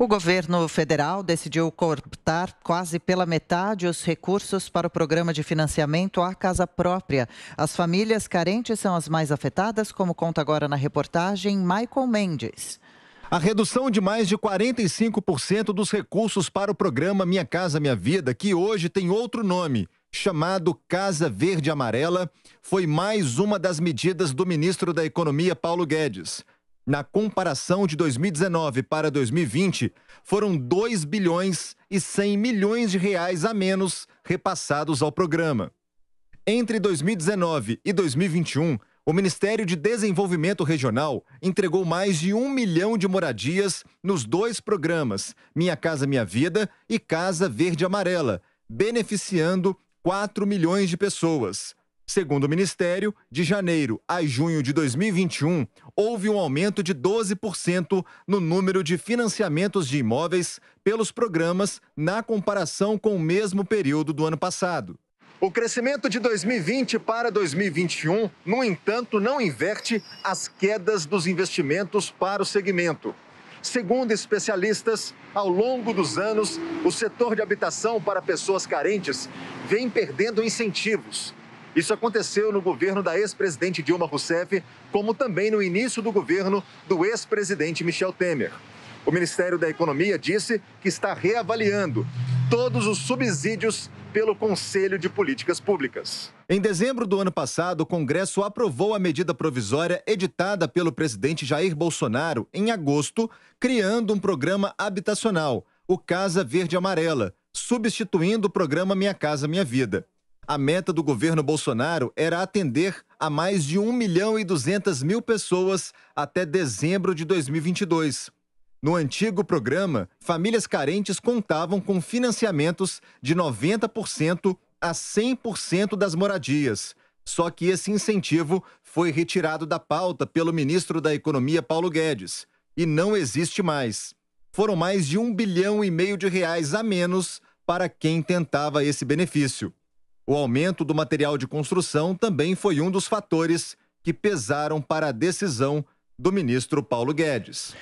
O governo federal decidiu cortar quase pela metade os recursos para o programa de financiamento à casa própria. As famílias carentes são as mais afetadas, como conta agora na reportagem Michael Mendes. A redução de mais de 45% dos recursos para o programa Minha Casa Minha Vida, que hoje tem outro nome, chamado Casa Verde Amarela, foi mais uma das medidas do ministro da Economia, Paulo Guedes. Na comparação de 2019 para 2020, foram 2 bilhões e 100 milhões de reais a menos repassados ao programa. Entre 2019 e 2021, o Ministério de Desenvolvimento Regional entregou mais de um milhão de moradias nos dois programas, Minha Casa Minha Vida e Casa Verde Amarela, beneficiando 4 milhões de pessoas. Segundo o Ministério, de janeiro a junho de 2021, houve um aumento de 12% no número de financiamentos de imóveis pelos programas na comparação com o mesmo período do ano passado. O crescimento de 2020 para 2021, no entanto, não inverte as quedas dos investimentos para o segmento. Segundo especialistas, ao longo dos anos, o setor de habitação para pessoas carentes vem perdendo incentivos isso aconteceu no governo da ex-presidente Dilma Rousseff, como também no início do governo do ex-presidente Michel Temer. O Ministério da Economia disse que está reavaliando todos os subsídios pelo Conselho de Políticas Públicas. Em dezembro do ano passado, o Congresso aprovou a medida provisória editada pelo presidente Jair Bolsonaro em agosto, criando um programa habitacional, o Casa Verde Amarela, substituindo o programa Minha Casa Minha Vida a meta do governo Bolsonaro era atender a mais de 1 milhão e 200 mil pessoas até dezembro de 2022. No antigo programa, famílias carentes contavam com financiamentos de 90% a 100% das moradias. Só que esse incentivo foi retirado da pauta pelo ministro da Economia Paulo Guedes e não existe mais. Foram mais de um bilhão e meio de reais a menos para quem tentava esse benefício. O aumento do material de construção também foi um dos fatores que pesaram para a decisão do ministro Paulo Guedes.